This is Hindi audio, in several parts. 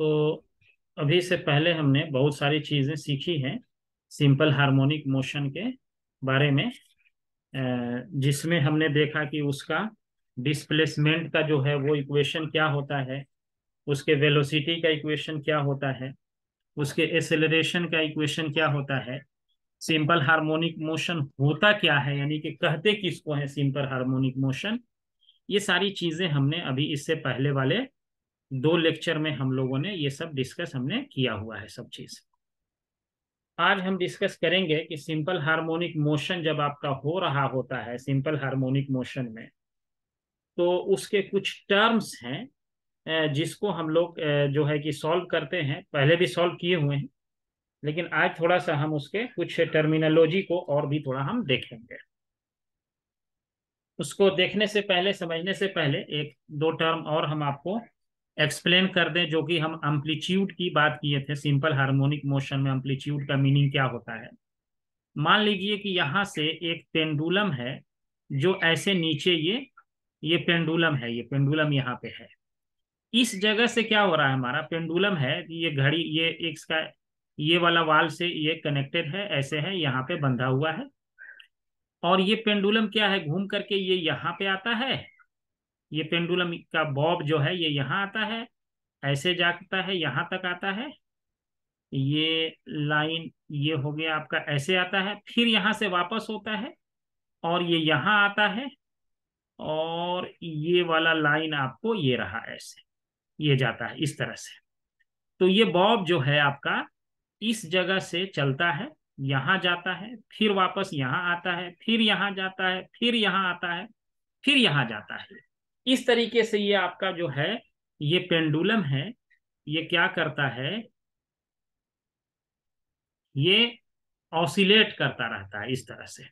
तो अभी से पहले हमने बहुत सारी चीज़ें सीखी हैं सिंपल हार्मोनिक मोशन के बारे में जिसमें हमने देखा कि उसका डिस्प्लेसमेंट का जो है वो इक्वेशन क्या होता है उसके वेलोसिटी का इक्वेशन क्या होता है उसके एसेलरेशन का इक्वेशन क्या होता है सिंपल हार्मोनिक मोशन होता क्या है यानी कि कहते किसको है सिंपल हार्मोनिक मोशन ये सारी चीज़ें हमने अभी इससे पहले वाले दो लेक्चर में हम लोगों ने ये सब डिस्कस हमने किया हुआ है सब चीज आज हम डिस्कस करेंगे कि सिंपल हार्मोनिक मोशन जब आपका हो रहा होता है सिंपल हार्मोनिक मोशन में तो उसके कुछ टर्म्स हैं जिसको हम लोग जो है कि सॉल्व करते हैं पहले भी सॉल्व किए हुए हैं लेकिन आज थोड़ा सा हम उसके कुछ टर्मिनोलॉजी को और भी थोड़ा हम देखेंगे उसको देखने से पहले समझने से पहले एक दो टर्म और हम आपको एक्सप्लेन कर दें जो कि हम एम्पलीट्यूड की बात किए थे सिंपल हार्मोनिक मोशन में एम्पलीट्यूड का मीनिंग क्या होता है मान लीजिए कि यहाँ से एक पेंडुलम है जो ऐसे नीचे ये ये पेंडुलम है ये पेंडुलम यहाँ पे है इस जगह से क्या हो रहा है हमारा पेंडुलम है ये घड़ी ये इसका ये वाला वाल से ये कनेक्टेड है ऐसे है यहाँ पे बंधा हुआ है और ये पेंडुलम क्या है घूम करके ये यहाँ पे आता है ये पेंडुलम का बॉब जो है ये यहाँ आता है ऐसे जाता है यहाँ तक आता है ये लाइन ये हो गया आपका ऐसे आता है फिर यहाँ से वापस होता है और ये यहाँ आता है और ये वाला लाइन आपको ये रहा ऐसे ये जाता है इस तरह से तो ये बॉब जो है आपका इस जगह से चलता है यहाँ जाता है फिर वापस यहाँ आता है फिर यहाँ जाता है फिर यहाँ आता है फिर यहाँ जाता है इस तरीके से ये आपका जो है ये पेंडुलम है ये क्या करता है ये ऑसिलेट करता रहता है इस तरह से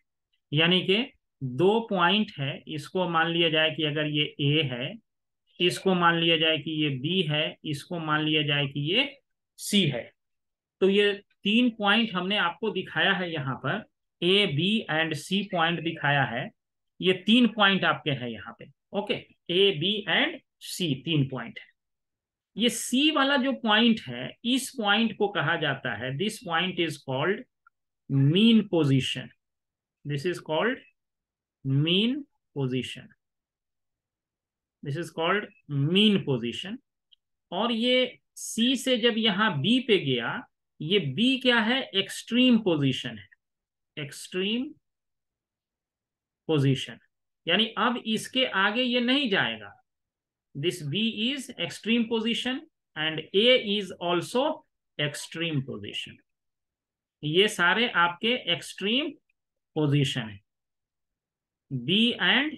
यानी कि दो पॉइंट है इसको मान लिया जाए कि अगर ये ए है इसको मान लिया जाए कि ये बी है इसको मान लिया जाए कि ये सी है तो ये तीन पॉइंट हमने आपको दिखाया है यहाँ पर A B and C point दिखाया है ये तीन पॉइंट आपके हैं यहाँ पे okay A B and C तीन पॉइंट है ये सी वाला जो पॉइंट है इस पॉइंट को कहा जाता है this point is called mean position this is called mean position this is called mean position और ये सी से जब यहां बी पे गया ये बी क्या है एक्सट्रीम पोजिशन है एक्सट्रीम पोजिशन यानी अब इसके आगे ये नहीं जाएगा this B is extreme position and A is also extreme position ये सारे आपके एक्सट्रीम पोजिशन है बी एंड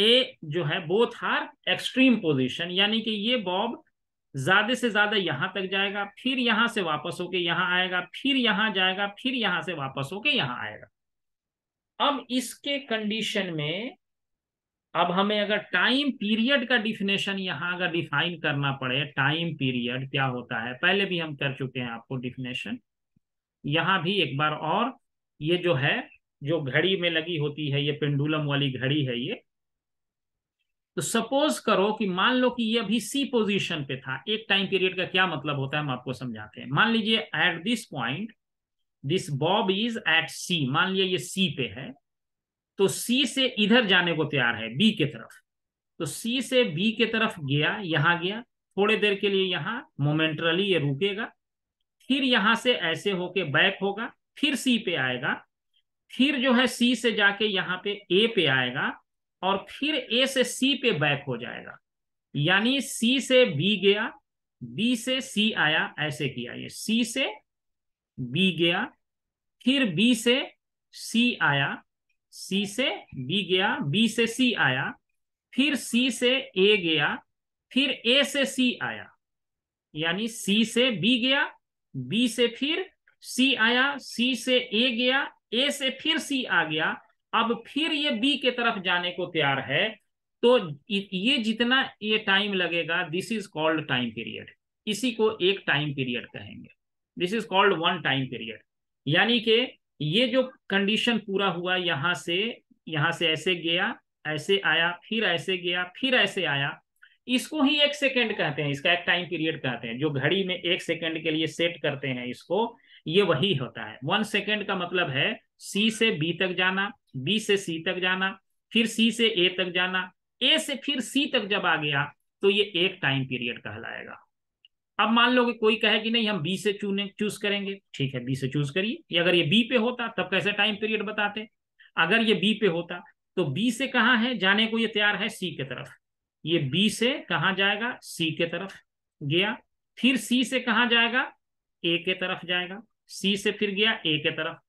ए जो है बोथ हार एक्सट्रीम पोजिशन यानी कि ये बॉब ज्यादा से ज्यादा यहां तक जाएगा फिर यहां से वापस होके यहां आएगा फिर यहां जाएगा फिर यहां से वापस होके यहां आएगा अब इसके कंडीशन में अब हमें अगर टाइम पीरियड का डिफिनेशन यहां अगर डिफाइन करना पड़े टाइम पीरियड क्या होता है पहले भी हम कर चुके हैं आपको डिफिनेशन यहां भी एक बार और ये जो है जो घड़ी में लगी होती है ये पेंडुलम वाली घड़ी है ये तो सपोज करो कि मान लो कि ये अभी सी पोजीशन पे था एक टाइम पीरियड का क्या मतलब होता है हम आपको समझाते हैं मान लीजिए at this point this bob is at C मान लिया ये सी पे है तो सी से इधर जाने को तैयार है बी के तरफ तो सी से बी के तरफ गया यहां गया थोड़े देर के लिए यहां मोमेंटरली ये रुकेगा फिर यहां से ऐसे होके बैक होगा फिर सी पे आएगा फिर जो है सी से जाके यहाँ पे ए पे आएगा और फिर ए से सी पे बैक हो जाएगा यानी सी से बी गया बी से सी आया ऐसे किया ये सी से बी गया फिर बी से सी आया सी से बी गया बी से सी आया फिर सी से ए गया फिर ए से सी आया यानी सी से बी गया बी से फिर सी आया सी से ए गया ए से फिर सी आ गया अब फिर ये बी के तरफ जाने को तैयार है तो ये जितना ये टाइम लगेगा this is called time period इसी को एक टाइम पीरियड कहेंगे this is called one time period यानी कि ये जो कंडीशन पूरा हुआ यहां से यहां से ऐसे गया ऐसे आया फिर ऐसे गया फिर ऐसे आया इसको ही एक सेकंड कहते हैं इसका एक टाइम पीरियड कहते हैं जो घड़ी में एक सेकंड के लिए सेट करते हैं इसको ये वही होता है वन सेकंड का मतलब है सी से बी तक जाना बी से सी तक जाना फिर सी से ए तक जाना ए से फिर सी तक जब आ गया तो ये एक टाइम पीरियड कहलाएगा अब मान लो कि कोई कहे कि नहीं हम बी से चूने चूज करेंगे ठीक है बी से चूज करिए अगर ये बी पे होता तब कैसे टाइम पीरियड बताते अगर ये बी पे होता तो बी से कहाँ है जाने को ये तैयार है सी के तरफ ये बी से कहा जाएगा सी के तरफ गया फिर सी से कहा जाएगा ए के तरफ जाएगा सी से फिर गया ए के तरफ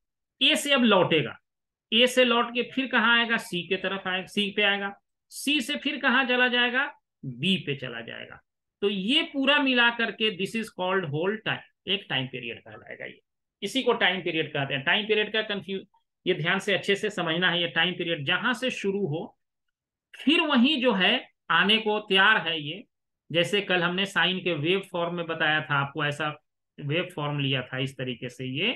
ए से अब लौटेगा ए से लौट के फिर कहा आएगा सी के तरफ आएगा सी पे आएगा सी से फिर कहा चला जाएगा बी पे चला जाएगा तो ये पूरा मिला करके this is called whole time एक टाइम पीरियड कहलाएगा ये इसी को टाइम पीरियड कहते हैं टाइम पीरियड का कंफ्यूज ये ध्यान से अच्छे से समझना है ये टाइम पीरियड जहां से शुरू हो फिर वही जो है आने को तैयार है ये जैसे कल हमने साइन के वेव फॉर्म में बताया था आपको ऐसा वेव फॉर्म लिया था इस तरीके से ये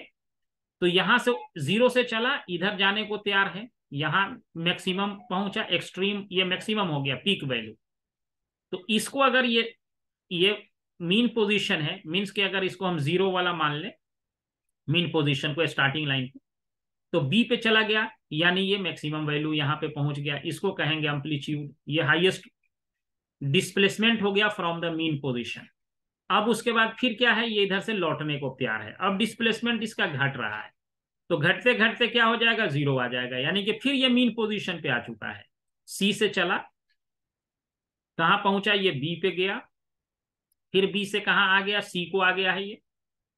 तो यहां से जीरो से चला इधर जाने को तैयार है यहां मैक्सिमम पहुंचा एक्सट्रीम ये मैक्सिमम हो गया पीक वैल्यू तो इसको अगर ये ये मीन पोजीशन है मीन्स कि अगर इसको हम जीरो वाला मान लें मीन पोजीशन को स्टार्टिंग लाइन को तो बी पे चला गया यानी ये मैक्सिमम वैल्यू यहाँ पे पहुंच गया इसको कहेंगे एम्पलीट्यूड ये हाईएस्ट डिस्प्लेसमेंट हो गया फ्रॉम द मीन पोजीशन अब उसके बाद फिर क्या है ये इधर से लौटने को तैयार है अब डिस्प्लेसमेंट इसका घट रहा है तो घटते घटते क्या हो जाएगा जीरो आ जाएगा यानी कि फिर ये मीन पोजीशन पे आ चुका है सी से चला कहां पहुंचा ये बी पे गया फिर बी से कहा आ गया सी को आ गया है ये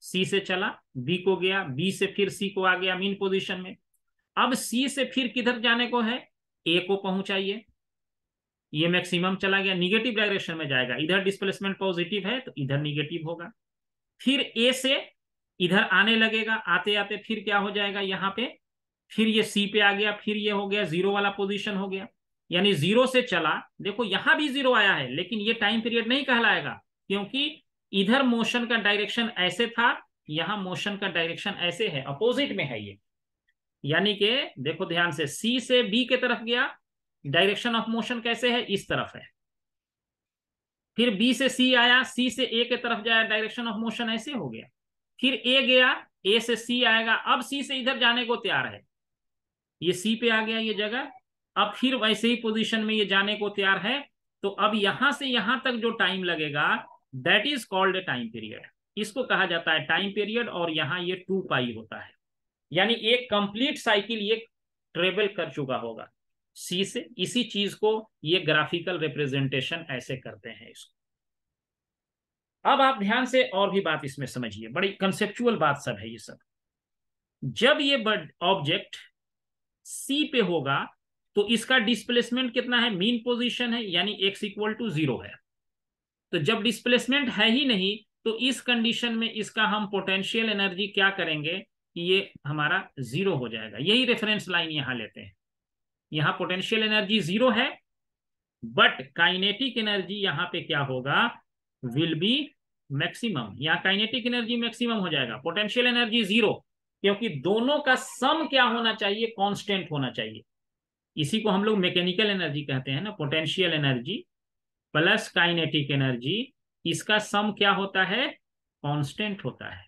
सी से चला बी को गया बी से फिर सी को आ गया मीन पोजिशन में अब सी से फिर किधर जाने को है ए को पहुंचाइए ये मैक्सिमम चला गया निगेटिव डायरेक्शन में जाएगा इधर डिस्प्लेसमेंट पॉजिटिव है तो इधर निगेटिव होगा फिर ए से इधर आने लगेगा आते आते फिर क्या हो जाएगा यहाँ पे फिर ये सी पे आ गया फिर ये हो गया जीरो वाला पोजीशन हो गया यानी जीरो से चला देखो यहां भी जीरो आया है लेकिन ये टाइम पीरियड नहीं कहलाएगा क्योंकि इधर मोशन का डायरेक्शन ऐसे था यहां मोशन का डायरेक्शन ऐसे है अपोजिट में है ये यानी कि देखो ध्यान से सी से बी के तरफ गया डायरेक्शन ऑफ मोशन कैसे है इस तरफ है फिर बी से सी आया सी से ए के तरफ जाया डायरेक्शन ऑफ मोशन ऐसे हो गया फिर ए गया ए से सी आएगा अब सी से इधर जाने को तैयार है ये सी पे आ गया ये जगह अब फिर वैसे ही पोजीशन में ये जाने को तैयार है तो अब यहां से यहां तक जो टाइम लगेगा that is called time period इसको कहा जाता है टाइम पीरियड और यहाँ ये टू पाई होता है यानी एक कंप्लीट साइकिल ये ट्रेवल कर चुका होगा सी से इसी चीज को ये ग्राफिकल रिप्रेजेंटेशन ऐसे करते हैं इसको अब आप ध्यान से और भी बात इसमें समझिए बड़ी कंसेप्चुअल बात सब है ये सब जब ये ऑब्जेक्ट सी पे होगा तो इसका डिस्प्लेसमेंट कितना है मीन पोजीशन है यानी एक्स इक्वल टू जीरो है तो जब डिस्प्लेसमेंट है ही नहीं तो इस कंडीशन में इसका हम पोटेंशियल एनर्जी क्या करेंगे ये हमारा जीरो हो जाएगा यही रेफरेंस लाइन यहां लेते हैं यहां पोटेंशियल एनर्जी जीरो है बट काइनेटिक एनर्जी यहां पे क्या होगा विल बी मैक्सिमम यहां काइनेटिक एनर्जी मैक्सिमम हो जाएगा पोटेंशियल एनर्जी जीरो क्योंकि दोनों का सम क्या होना चाहिए कांस्टेंट होना चाहिए इसी को हम लोग मैकेनिकल एनर्जी कहते हैं ना potential energy plus kinetic energy इसका सम क्या होता है कांस्टेंट होता है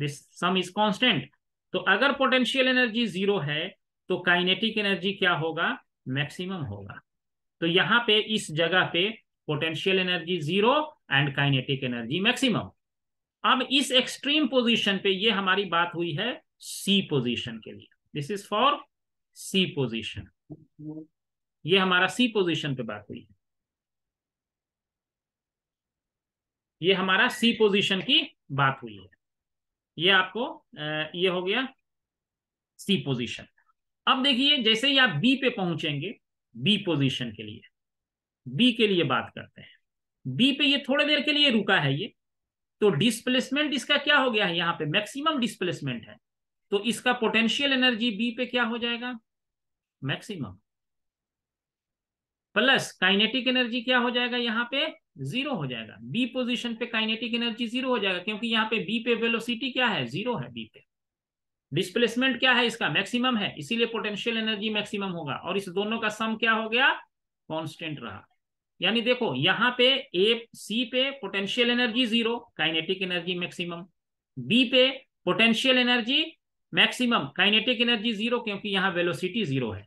दिस सम इज कांस्टेंट तो अगर पोटेंशियल एनर्जी जीरो है तो काइनेटिक एनर्जी क्या होगा मैक्सिमम होगा तो यहां पे इस जगह पे potential energy zero and kinetic energy maximum अब इस एक्सट्रीम पोजीशन पे ये हमारी बात हुई है सी पोजीशन के लिए this is for C position ये हमारा सी पोजीशन पे बात हुई है ये हमारा सी पोजीशन की बात हुई है ये आपको ये हो गया सी पोजीशन अब देखिए जैसे ही आप बी पे पहुंचेंगे बी पोजीशन के लिए बी के लिए बात करते हैं बी पे ये थोड़े देर के लिए रुका है ये तो डिस्प्लेसमेंट इसका क्या हो गया है यहां पे मैक्सिमम डिस्प्लेसमेंट है तो इसका पोटेंशियल एनर्जी बी पे क्या हो जाएगा मैक्सिमम प्लस काइनेटिक एनर्जी क्या हो जाएगा यहां पे जीरो हो जाएगा बी पोजीशन पे काइनेटिक एनर्जी जीरो हो जाएगा क्योंकि यहाँ पे बी पे वेलोसिटी क्या है जीरो है बी पे डिस्प्लेसमेंट क्या है इसका मैक्सिमम है इसीलिए पोटेंशियल एनर्जी मैक्सिमम होगा और इस दोनों का सम क्या हो गया कॉन्स्टेंट रहा यानी देखो यहाँ पे ए सी पे potential energy zero kinetic energy maximum B पे potential energy maximum kinetic energy zero क्योंकि यहाँ वेलोसिटी जीरो है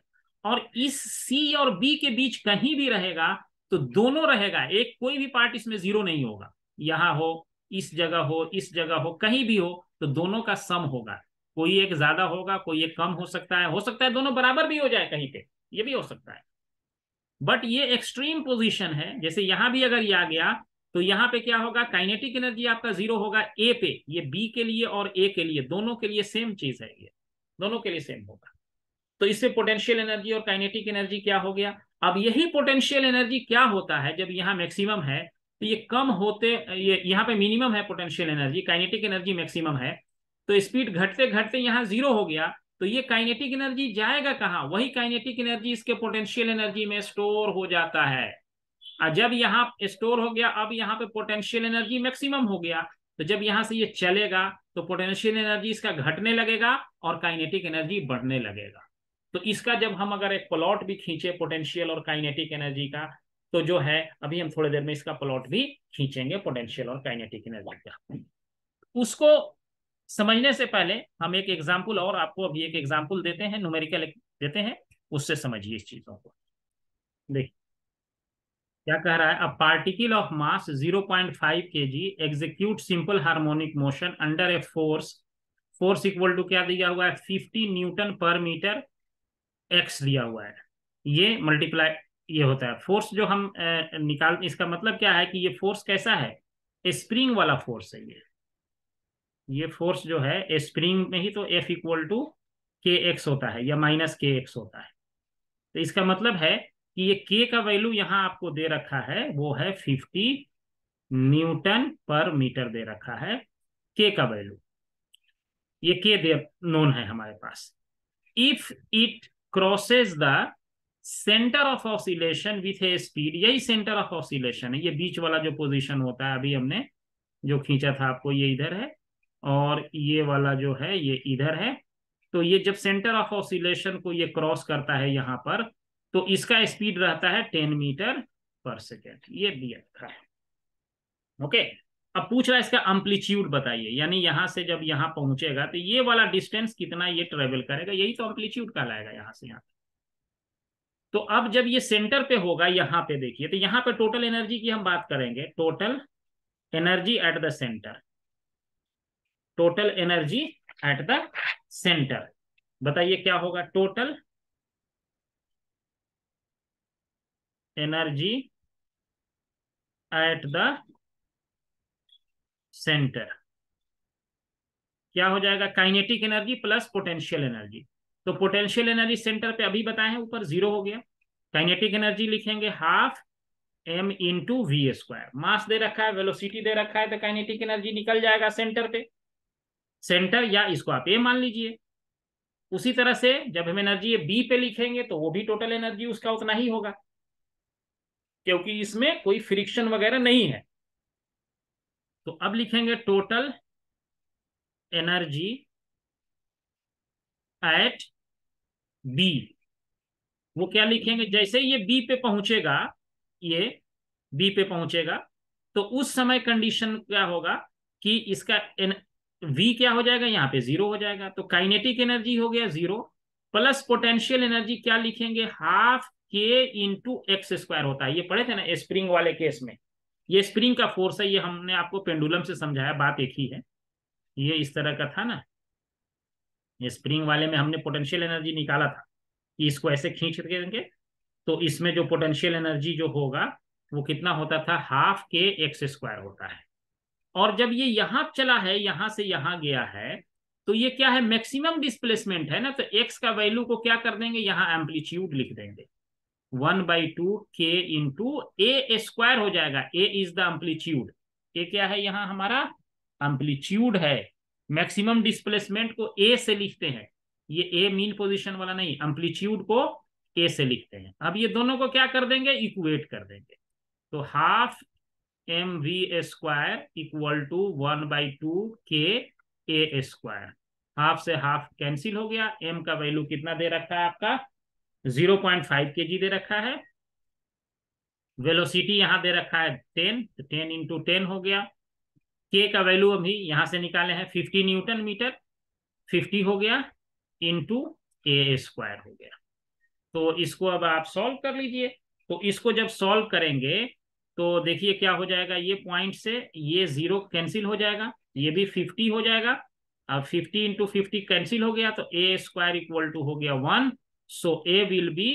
और इस सी और बी के बीच कहीं भी रहेगा तो दोनों रहेगा एक कोई भी पार्ट इसमें जीरो नहीं होगा यहां हो इस जगह हो इस जगह हो कहीं भी हो तो दोनों का सम होगा कोई एक ज्यादा होगा कोई एक कम हो सकता है हो सकता है दोनों बराबर भी हो जाए कहीं पे ये भी हो सकता है बट ये एक्सट्रीम पोजीशन है जैसे यहां भी अगर ये आ गया तो यहां पे क्या होगा काइनेटिक एनर्जी आपका जीरो होगा ए पे ये बी के लिए और ए के लिए दोनों के लिए सेम चीज है ये दोनों के लिए सेम होगा तो इससे पोटेंशियल एनर्जी और काइनेटिक एनर्जी क्या हो गया अब यही पोटेंशियल एनर्जी क्या होता है जब यहाँ मैक्सिमम है तो ये कम होते ये यहाँ पे मिनिमम है potential energy kinetic energy maximum है तो स्पीड घटते घटते यहाँ जीरो हो गया तो ये काइनेटिक एनर्जी जाएगा कहाँ वही काइनेटिक एनर्जी इसके पोटेंशियल एनर्जी में स्टोर हो जाता है और जब यहाँ स्टोर हो गया अब यहाँ पे पोटेंशियल एनर्जी मैक्सिमम हो गया तो जब यहाँ से ये चलेगा तो पोटेंशियल एनर्जी इसका घटने लगेगा और काइनेटिक एनर्जी बढ़ने लगेगा तो इसका जब हम अगर एक प्लॉट भी खींचे पोटेंशियल और काइनेटिक एनर्जी का तो जो है अभी हम थोड़ी देर में इसका प्लॉट भी खींचेंगे पोटेंशियल और काइनेटिक एनर्जी का उसको समझने से पहले हम एक एग्जाम्पल और आपको अभी एक एग्जाम्पल देते हैं न्यूमेरिकल देते हैं उससे समझिए इस चीजों को देखिए क्या कह रहा है a particle of mass 0.5 point five K G execute simple harmonic motion under a force force equal to क्या दिया हुआ है 50 न्यूटन पर मीटर एक्स दिया हुआ है ये मल्टीप्लाई ये होता है फोर्स जो हम निकाल इसका मतलब क्या है कि ये फोर्स कैसा है स्प्रिंग वाला फोर्स है ये ये फोर्स जो है स्प्रिंग में ही तो F equal to K X होता है या माइनस के एक्स होता है तो इसका मतलब है कि ये के का वैल्यू यहां आपको दे रखा है वो है फिफ्टी न्यूटन पर मीटर दे रखा है के का वैल्यू ये के दे नोन है हमारे पास if it crosses the centre of oscillation with a speed यही सेंटर ऑफ ऑसिलेशन है ये बीच वाला जो पोजिशन होता है अभी हमने जो खींचा था आपको ये इधर है और ये वाला जो है ये इधर है तो ये जब सेंटर ऑफ ऑसिलेशन को ये क्रॉस करता है यहां पर तो इसका स्पीड रहता है टेन मीटर पर सेकेंड ये दिया था है ओके अब पूछ रहा है इसका अम्पलीट्यूड बताइए यानी यहाँ से जब यहाँ पहुंचेगा तो ये वाला डिस्टेंस कितना ये ट्रेवल करेगा यही तो अम्पलीट्यूड कहलाएगा यहाँ से यहाँ तो अब जब ये सेंटर पे होगा यहाँ पे देखिए तो यहाँ पे टोटल एनर्जी की हम बात करेंगे total energy at the centre total energy at the centre बताइए क्या होगा total energy at the centre क्या हो जाएगा kinetic energy plus potential energy तो पोटेंशियल एनर्जी सेंटर पे अभी बताए हैं ऊपर जीरो हो गया काइनेटिक एनर्जी लिखेंगे half M into V square mass दे रखा है वेलोसिटी दे रखा है तो काइनेटिक एनर्जी निकल जाएगा सेंटर पे सेंटर या इसको आप ए मान लीजिए उसी तरह से जब हम एनर्जी बी पे लिखेंगे तो वो भी टोटल एनर्जी उसका उतना ही होगा क्योंकि इसमें कोई फ्रिक्शन वगैरह नहीं है तो अब लिखेंगे टोटल एनर्जी एट बी वो क्या लिखेंगे जैसे ये बी पे पहुंचेगा ये बी पे पहुंचेगा तो उस समय कंडीशन क्या होगा कि इसका एन वी क्या हो जाएगा यहां पे जीरो हो जाएगा तो काइनेटिक एनर्जी हो गया जीरो प्लस पोटेंशियल एनर्जी क्या लिखेंगे हाफ के इंटू एक्स स्क्वायर होता है ये पढ़े थे ना स्प्रिंग वाले केस में ये स्प्रिंग का फोर्स है ये हमने आपको पेंडुलम से समझाया बात एक ही है ये इस तरह का था ना ये स्प्रिंग वाले में हमने पोटेंशियल एनर्जी निकाला था कि इसको ऐसे खींच देंगे तो इसमें जो पोटेंशियल एनर्जी जो होगा वो कितना होता था हाफ के एक्स स्क्वायर होता है और जब ये यहां चला है यहां से यहां गया है तो ये क्या है मैक्सिमम डिस्प्लेसमेंट है ना तो एक्स का वैल्यू को क्या कर देंगे यहाँ एम्पलीट्यूड लिख देंगे one by two K into A square हो जाएगा A is the amplitude A क्या है यहाँ हमारा एम्पलीट्यूड है मैक्सिमम डिस्प्लेसमेंट को ए से लिखते हैं ये ए मीन पोजिशन वाला नहीं एम्पलीट्यूड को ए से लिखते हैं अब ये दोनों को क्या कर देंगे इक्वेट कर देंगे तो half M V square equal to one by two K A square half से हाफ कैंसिल हो गया एम का वैल्यू कितना दे रखा है आपका जीरो पॉइंट फाइव के जी दे रखा है वेलोसिटी यहाँ दे रखा है टेन तो टेन इंटू टेन हो गया के का वैल्यू अभी यहाँ से निकाले हैं फिफ्टी न्यूटन मीटर फिफ्टी हो गया इंटू ए स्क्वायर हो गया तो इसको अब आप सॉल्व कर लीजिए तो इसको जब सॉल्व करेंगे तो देखिए क्या हो जाएगा ये पॉइंट से ये जीरो कैंसिल हो जाएगा ये भी फिफ्टी हो जाएगा अब फिफ्टी इंटू फिफ्टी कैंसिल हो गया तो ए स्क्वायर इक्वल टू हो गया one so A will be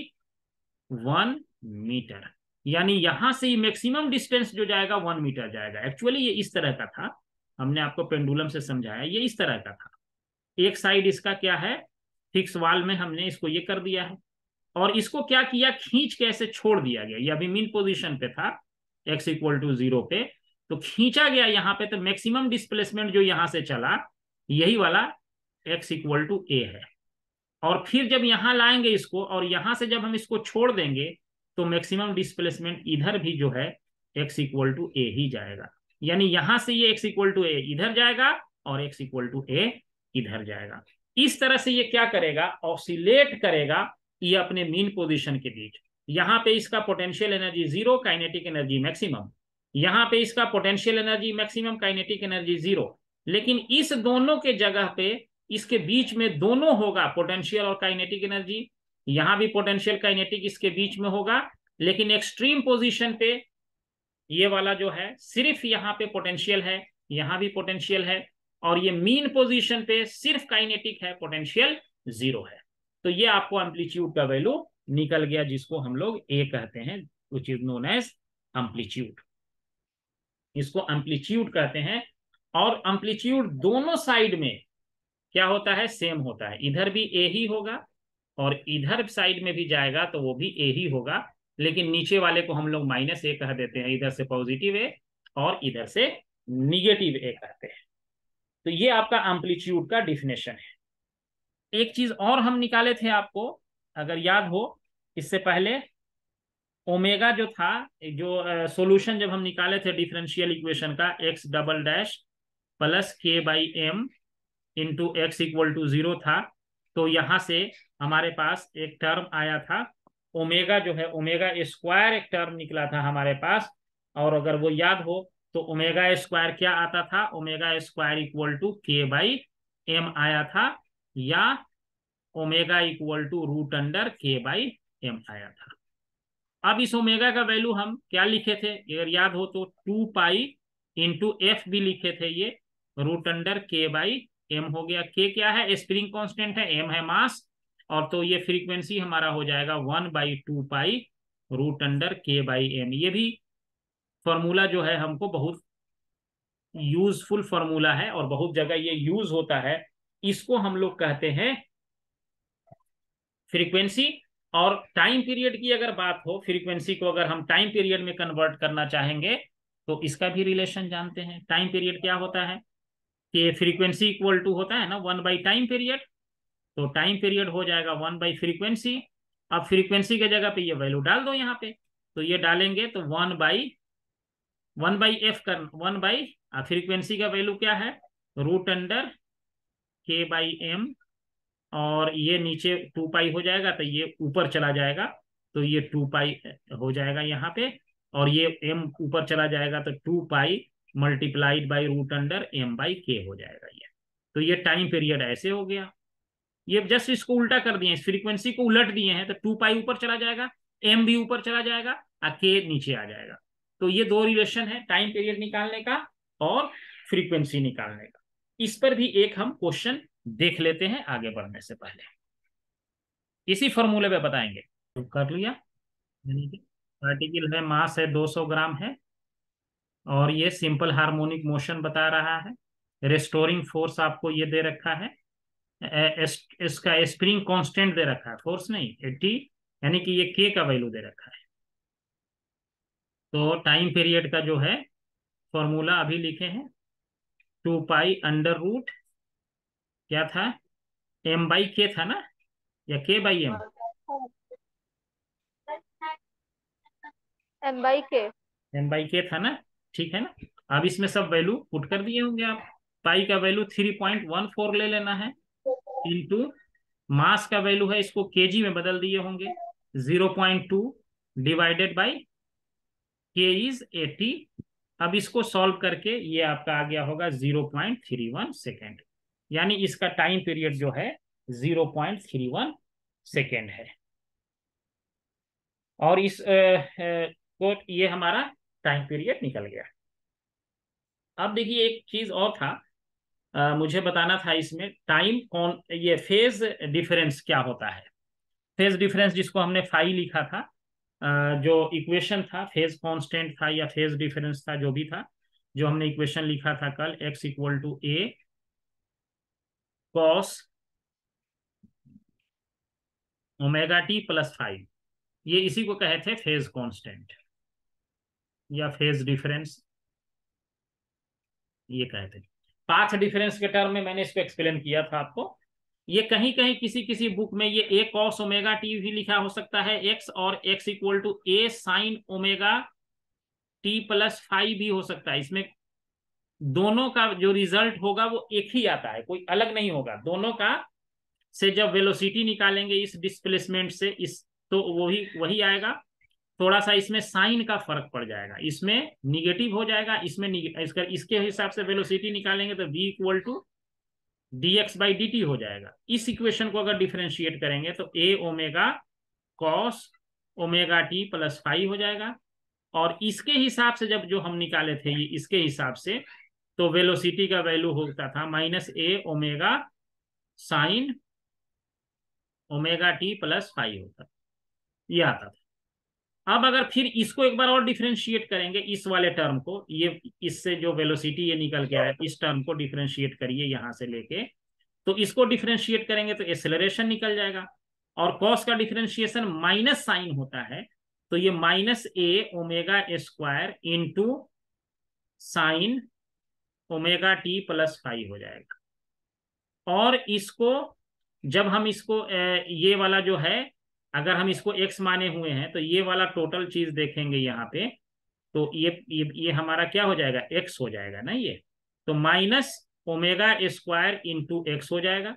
one metre यानी यहां से मैक्सिमम डिस्टेंस जो जाएगा वन मीटर जाएगा एक्चुअली ये इस तरह का था हमने आपको पेंडुलम से समझाया ये इस तरह का था एक साइड इसका क्या है फिक्स वाल में हमने इसको ये कर दिया है और इसको क्या किया खींच के ऐसे छोड़ दिया गया ये अभी मीन पोजिशन पे था एक्स इक्वल टू जीरो पे तो खींचा गया यहाँ पे तो मैक्सिमम डिस्प्लेसमेंट जो यहां से चला यही वाला एक्स इक्वल टू ए है और फिर जब यहां लाएंगे इसको और यहां से जब हम इसको छोड़ देंगे तो मैक्सिमम डिस्प्लेसमेंट इधर भी जो है एक्स इक्वल टू ए ही जाएगा यानी यहां से ये एक्स इक्वल टू ए इधर जाएगा और एक्स इक्वल टू ए इधर जाएगा इस तरह से ये क्या करेगा ऑसिलेट करेगा ये अपने मीन पोजिशन के बीच यहां पर इसका potential energy zero kinetic energy maximum यहां पे इसका potential energy maximum kinetic energy zero लेकिन इस दोनों के जगह पे इसके बीच में दोनों होगा पोटेंशियल और काइनेटिक एनर्जी यहां भी पोटेंशियल काइनेटिक इसके बीच में होगा लेकिन एक्सट्रीम पोजीशन पे ये वाला जो है सिर्फ यहां पे पोटेंशियल है यहां भी पोटेंशियल है और ये मीन पोजीशन पे सिर्फ काइनेटिक है पोटेंशियल जीरो है तो ये आपको एम्पलीट्यूड का वैल्यू निकल गया जिसको हम लोग ए कहते हैं which is known as amplitude इसको एम्पलीट्यूड कहते हैं और एम्पलीट्यूड दोनों साइड में क्या होता है सेम होता है इधर भी ए ही होगा और इधर साइड में भी जाएगा तो वो भी ए ही होगा लेकिन नीचे वाले को हम लोग माइनस ए कह देते हैं इधर से पॉजिटिव ए और इधर से निगेटिव ए कहते हैं तो ये आपका एम्पलीट्यूड का डिफिनेशन है एक चीज और हम निकाले थे आपको अगर याद हो इससे पहले ओमेगा जो था जो सॉल्यूशन जब हम निकाले थे डिफरेंशियल इक्वेशन का X double dash plus K by M into X equal to zero था तो यहां से हमारे पास एक टर्म आया था ओमेगा जो है ओमेगा स्क्वायर एक टर्म निकला था हमारे पास और अगर वो याद हो तो ओमेगा स्क्वायर क्या आता था omega square equal to K by M आया था या omega equal to root under K by M आया था अब इस ओमेगा का वैल्यू हम क्या लिखे थे अगर याद हो तो टू पाई इंटू एफ भी लिखे थे ये root under K by M हो गया के क्या है स्प्रिंग कांस्टेंट है एम है मास और तो ये फ्रीक्वेंसी हमारा हो जाएगा one by two pi root under K by M ये भी फॉर्मूला जो है हमको बहुत यूजफुल फॉर्मूला है और बहुत जगह ये यूज होता है इसको हम लोग कहते हैं फ्रीक्वेंसी और टाइम पीरियड की अगर बात हो फ्रीक्वेंसी को अगर हम टाइम पीरियड में कन्वर्ट करना चाहेंगे तो इसका भी रिलेशन जानते हैं टाइम पीरियड क्या होता है कि फ्रीक्वेंसी इक्वल टू होता है ना वन बाई टाइम पीरियड तो टाइम पीरियड हो जाएगा वन बाई फ्रीक्वेंसी अब फ्रीक्वेंसी के जगह पे ये वैल्यू डाल दो यहाँ पे तो ये डालेंगे तो one by one by F कर वन बाई अब फ्रीक्वेंसी का वैल्यू क्या है root under K by M और ये नीचे टू पाई हो जाएगा तो ये ऊपर चला जाएगा तो ये टू पाई हो जाएगा यहाँ पे और ये एम ऊपर चला जाएगा तो two pi multiplied by root under M by K हो जाएगा ये तो ये टाइम पीरियड ऐसे हो गया ये जस्ट इसको उल्टा कर दिए इस फ्रीक्वेंसी को उलट दिए हैं तो टू पाई ऊपर चला जाएगा एम भी ऊपर चला जाएगा और के नीचे आ जाएगा तो ये दो रिलेशन है टाइम पीरियड निकालने का और फ्रीक्वेंसी निकालने का इस पर भी एक हम क्वेश्चन देख लेते हैं आगे बढ़ने से पहले इसी फॉर्मूले पे बताएंगे तो कर लिया पार्टिकल है मास है 200 ग्राम है और ये सिंपल हार्मोनिक मोशन बता रहा है रेस्टोरिंग फोर्स आपको ये दे रखा है एस, इसका स्प्रिंग कांस्टेंट दे रखा है फोर्स नहीं एटी यानी कि ये के का वैल्यू दे रखा है तो टाइम पीरियड का जो है फॉर्मूला अभी लिखे हैं टू पाई अंडर रूट क्या था एम बाई के था ना या K by M M by K M by K था ना ठीक है ना अब इसमें सब वैल्यू पुट कर दिए होंगे आप पाई का value three point one four ले लेना है इनटू मास का वैल्यू है इसको केजी में बदल दिए होंगे zero point two divided by K is eighty अब इसको सॉल्व करके ये आपका आ गया होगा zero point three one second यानी इसका टाइम पीरियड जो है zero point three one second है और इस आ, आ, को ये हमारा टाइम पीरियड निकल गया अब देखिए एक चीज और था आ, मुझे बताना था इसमें टाइम कौन ये फेज डिफरेंस क्या होता है फेज डिफरेंस जिसको हमने फाइव लिखा था आ, जो इक्वेशन था फेज कांस्टेंट था या फेज डिफरेंस था जो भी था जो हमने इक्वेशन लिखा था कल X equal to A cos omega T plus five ये इसी को कहे थे फेज कांस्टेंट या फेज डिफरेंस ये कहते हैं पाथ डिफरेंस के टर्म में मैंने इसको एक्सप्लेन किया था आपको ये कहीं कहीं किसी किसी बुक में ये ए कॉस ओमेगा टी भी लिखा हो सकता है एक्स और X equal to A sine omega T plus five भी हो सकता है इसमें दोनों का जो रिजल्ट होगा वो एक ही आता है कोई अलग नहीं होगा दोनों का से जब वेलोसिटी निकालेंगे इस डिस्प्लेसमेंट से इस तो वही वही आएगा थोड़ा सा इसमें साइन का फर्क पड़ जाएगा इसमें निगेटिव हो जाएगा इसमें इसका इसके हिसाब से वेलोसिटी निकालेंगे तो V equal to D X by D T हो जाएगा इस इक्वेशन को अगर डिफ्रेंशिएट करेंगे तो A omega cos omega T plus five हो जाएगा और इसके हिसाब से जब जो हम निकाले थे ये इसके हिसाब से तो वेलोसिटी का वैल्यू होता था minus A omega sine omega T plus five होता ये आता था अब अगर फिर इसको एक बार और डिफ्रेंशिएट करेंगे इस वाले टर्म को ये इससे जो वेलोसिटी ये निकल के आया इस टर्म को डिफ्रेंशिएट करिए यहां से लेके तो इसको डिफ्रेंशिएट करेंगे तो एक्सेलरेशन निकल जाएगा और कॉस का डिफ्रेंशिएशन माइनस साइन होता है तो ये minus A omega square into sine omega T plus five हो जाएगा और इसको जब हम इसको ये वाला जो है अगर हम इसको एक्स माने हुए हैं तो ये वाला टोटल चीज देखेंगे यहाँ पे तो ये ये, ये हमारा क्या हो जाएगा x हो जाएगा ना ये तो minus omega square into X हो जाएगा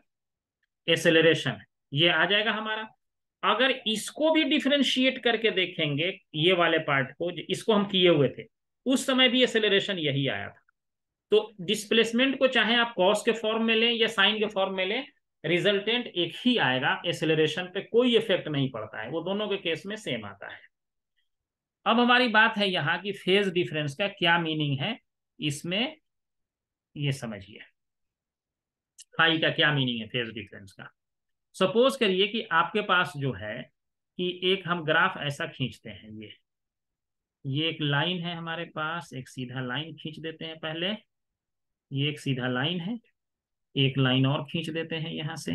एक्सेलरेशन ये आ जाएगा हमारा अगर इसको भी डिफ्रेंशिएट करके देखेंगे ये वाले पार्ट को इसको हम किए हुए थे उस समय भी एक्सेलरेशन यही आया था तो डिस्प्लेसमेंट को चाहे आप कॉस के फॉर्म में लें या साइन के फॉर्म में लें रिजल्टेंट एक ही आएगा एक्सेलरेशन पे कोई इफेक्ट नहीं पड़ता है वो दोनों के केस में सेम आता है अब हमारी बात है यहाँ की फेज डिफरेंस का क्या मीनिंग है इसमें ये समझिए फाइव का क्या मीनिंग है फेज डिफरेंस का सपोज करिए कि आपके पास जो है कि एक हम ग्राफ ऐसा खींचते हैं ये ये एक लाइन है हमारे पास एक सीधा लाइन खींच देते हैं पहले ये एक सीधा लाइन है एक लाइन और खींच देते हैं यहां से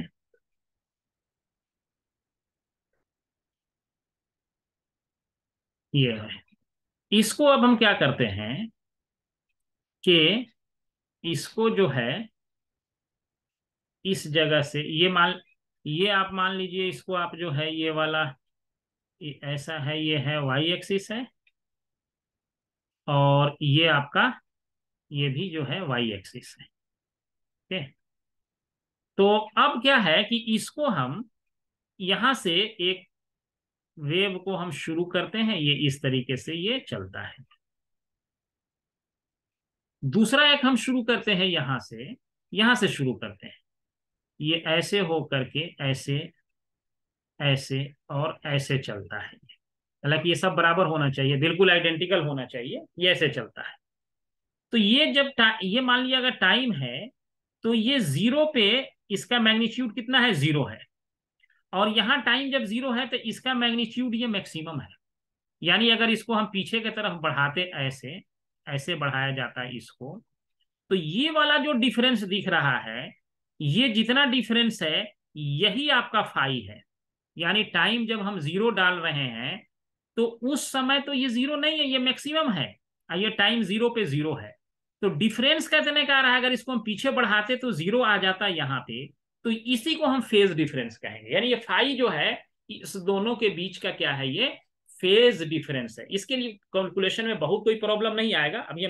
ये है इसको अब हम क्या करते हैं कि इसको जो है इस जगह से ये मान ये आप मान लीजिए इसको आप जो है ये वाला ये ऐसा है ये है वाई एक्सिस है और ये आपका ये भी जो है वाई एक्सिस है ठीक है तो अब क्या है कि इसको हम यहां से एक वेव को हम शुरू करते हैं ये इस तरीके से ये चलता है दूसरा एक हम शुरू करते हैं यहां से यहां से शुरू करते हैं ये ऐसे हो करके ऐसे ऐसे और ऐसे चलता है हालांकि ये सब बराबर होना चाहिए बिल्कुल आइडेंटिकल होना चाहिए ये ऐसे चलता है तो ये जब ये मान लिया अगर टाइम है तो ये जीरो पे इसका मैग्नीट्यूड कितना है जीरो है और यहाँ टाइम जब जीरो है तो इसका मैग्नीट्यूड ये मैक्सिमम है यानी अगर इसको हम पीछे की तरफ बढ़ाते ऐसे ऐसे बढ़ाया जाता है इसको तो ये वाला जो डिफरेंस दिख रहा है ये जितना डिफरेंस है यही आपका फाई है यानी टाइम जब हम जीरो डाल रहे हैं तो उस समय तो ये जीरो नहीं है ये मैक्सिमम है ये टाइम जीरो पे जीरो है तो डिफरेंस का देने का रहा अगर इसको हम पीछे बढ़ाते तो जीरो आ जाता यहाँ पे तो इसी को हम फेज डिफरेंस कहेंगे यानी ये फाइव जो है इस दोनों के बीच का क्या है ये फेज डिफरेंस है इसके लिए कैलकुलेशन में बहुत कोई प्रॉब्लम नहीं आएगा अब ये